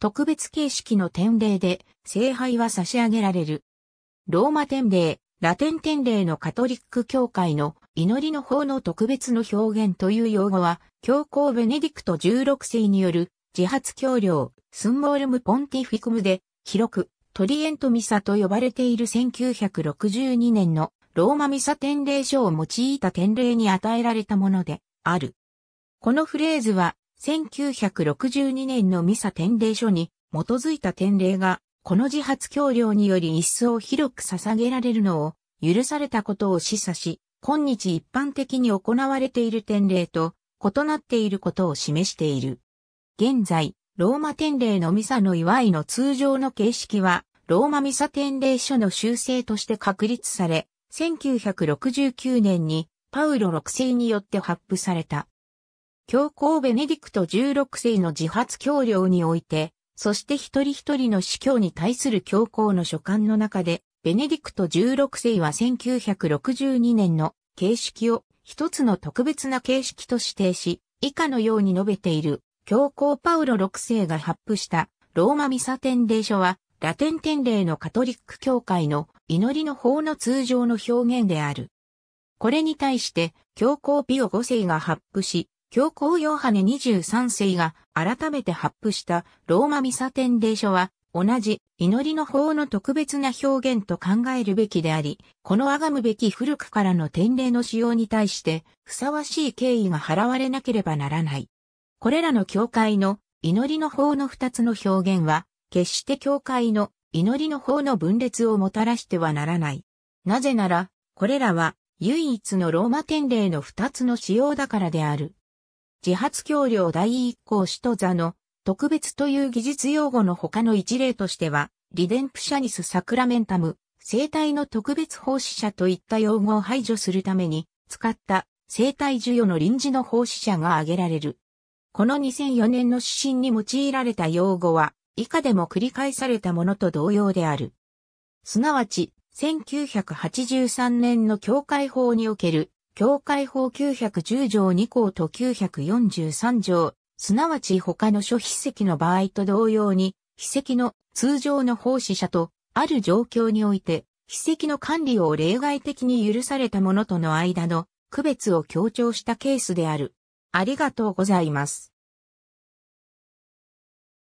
特別形式の典礼で、聖杯は差し上げられる。ローマ典礼、ラテン典礼のカトリック教会の祈りの法の特別の表現という用語は、教皇ベネディクト16世による自発教領、スンボールムポンティフィクムで、広く、トリエントミサと呼ばれている1962年のローマミサ典礼書を用いた典礼に与えられたものである。このフレーズは1962年のミサ典礼書に基づいた典礼が、この自発教領により一層広く捧げられるのを許されたことを示唆し、今日一般的に行われている典礼と異なっていることを示している。現在、ローマ典礼のミサの祝いの通常の形式は、ローマミサ典礼書の修正として確立され、1969年にパウロ6世によって発布された。教皇ベネディクト16世の自発教領において、そして一人一人の司教に対する教皇の書簡の中で、ベネディクト16世は1962年の形式を一つの特別な形式と指定し、以下のように述べている、教皇パウロ6世が発布したローマミサ天礼書は、ラテン天礼のカトリック教会の祈りの法の通常の表現である。これに対して、教皇ピオ5世が発布し、教皇ヨハネ23世が改めて発布したローマミサ典礼書は同じ祈りの法の特別な表現と考えるべきであり、このあがむべき古くからの典礼の使用に対してふさわしい敬意が払われなければならない。これらの教会の祈りの法の二つの表現は、決して教会の祈りの法の分裂をもたらしてはならない。なぜなら、これらは唯一のローマ典礼の二つの使用だからである。自発橋梁第一項首都座の特別という技術用語の他の一例としては、リデンプシャニス・サクラメンタム、生体の特別奉仕者といった用語を排除するために、使った生体授与の臨時の奉仕者が挙げられる。この2004年の指針に用いられた用語は、以下でも繰り返されたものと同様である。すなわち、1983年の教会法における教会法910条2項と943条、すなわち他の諸筆跡の場合と同様に、筆跡の通常の奉仕者と、ある状況において、筆跡の管理を例外的に許されたものとの間の区別を強調したケースである。ありがとうございます。